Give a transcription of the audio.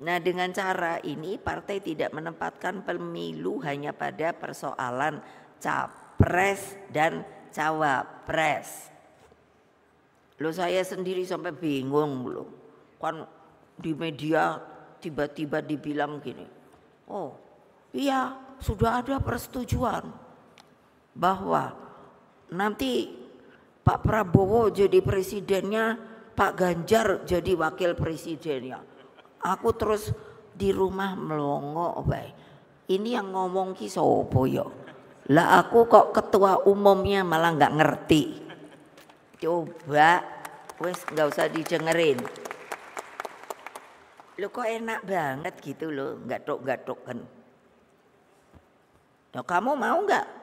Nah, dengan cara ini partai tidak menempatkan pemilu hanya pada persoalan capres dan cawapres. Loh saya sendiri sampai bingung loh. Kan di media tiba-tiba dibilang gini. Oh, iya sudah ada persetujuan bahwa nanti Pak Prabowo jadi presidennya, Pak Ganjar jadi wakil presidennya. Aku terus di rumah melongo bay. Ini yang ngomong ki sopo yo ya? Lah aku kok ketua umumnya malah nggak ngerti. Coba wes nggak usah dijengerin Lo kok enak banget gitu lo, nggak tok nggak kan. Nah, kamu mau nggak